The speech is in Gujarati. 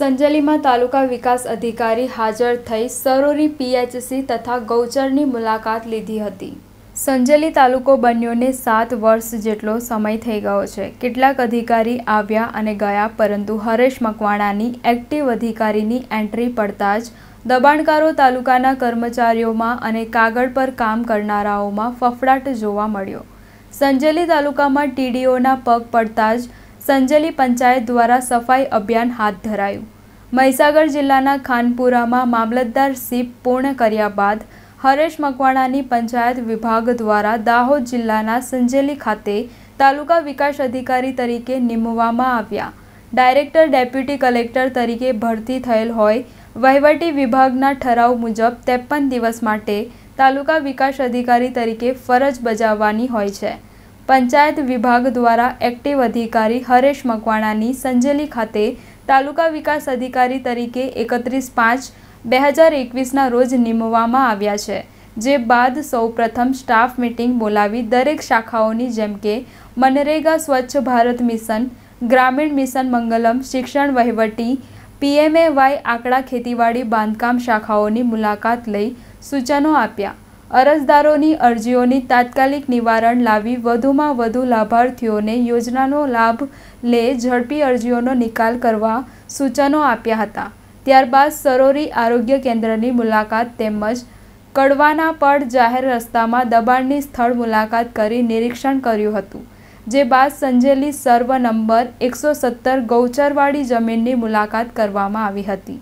સંજલીમાં તાલુકા વિકાસ અધિકારી હાજર થઈ સરોરી પીએચસી તથા ગૌચરની મુલાકાત લીધી હતી સંજલી તાલુકો બન્યોને સાત વર્ષ જેટલો સમય થઈ ગયો છે કેટલાક અધિકારી આવ્યા અને ગયા પરંતુ હરેશ મકવાણાની એક્ટિવ અધિકારીની એન્ટ્રી પડતા જ દબાણકારો તાલુકાના કર્મચારીઓમાં અને કાગળ પર કામ કરનારાઓમાં ફફડાટ જોવા મળ્યો સંજલી તાલુકામાં ટીડીઓના પગ પડતા જ સંજલી પંચાયત દ્વારા સફાઈ અભિયાન હાથ ધરાયું મહીસાગર જિલ્લાના ખાનપુરામાં મામલતદાર સીપ પૂર્ણ કર્યા બાદ હરેશ મકવાણાની પંચાયત વિભાગ દ્વારા દાહોદ જિલ્લાના સંજેલી ખાતે તાલુકા વિકાસ અધિકારી તરીકે નિમવામાં આવ્યા ડાયરેક્ટર ડેપ્યુટી કલેક્ટર તરીકે ભરતી થયેલ હોય વહીવટી વિભાગના ઠરાવ મુજબ ત્રેપન દિવસ માટે તાલુકા વિકાસ અધિકારી તરીકે ફરજ બજાવવાની હોય છે પંચાયત વિભાગ દ્વારા એક્ટિવ અધિકારી હરેશ મકવાણાની સંજેલી ખાતે તાલુકા વિકાસ અધિકારી તરીકે એકત્રીસ પાંચ બે હજાર એકવીસના રોજ નિમવામાં આવ્યા છે જે બાદ સૌ પ્રથમ સ્ટાફ મિટિંગ બોલાવી દરેક શાખાઓની જેમ કે મનરેગા સ્વચ્છ ભારત મિશન ગ્રામીણ મિશન મંગલમ શિક્ષણ વહીવટી પીએમએવાય આંકડા ખેતીવાડી બાંધકામ શાખાઓની મુલાકાત લઈ સૂચનો આપ્યા અરજદારોની અરજીઓની તાત્કાલિક નિવારણ લાવી વધુમાં વધુ લાભાર્થીઓને યોજનાનો લાભ લે ઝડપી અરજીઓનો નિકાલ કરવા સૂચનો આપ્યા હતા ત્યારબાદ સરોરી આરોગ્ય કેન્દ્રની મુલાકાત તેમજ કડવાના પડ જાહેર રસ્તામાં દબાણની સ્થળ મુલાકાત કરી નિરીક્ષણ કર્યું હતું જે બાદ સંજેલી સર્વ નંબર એકસો સત્તર ગૌચરવાળી જમીનની મુલાકાત કરવામાં આવી હતી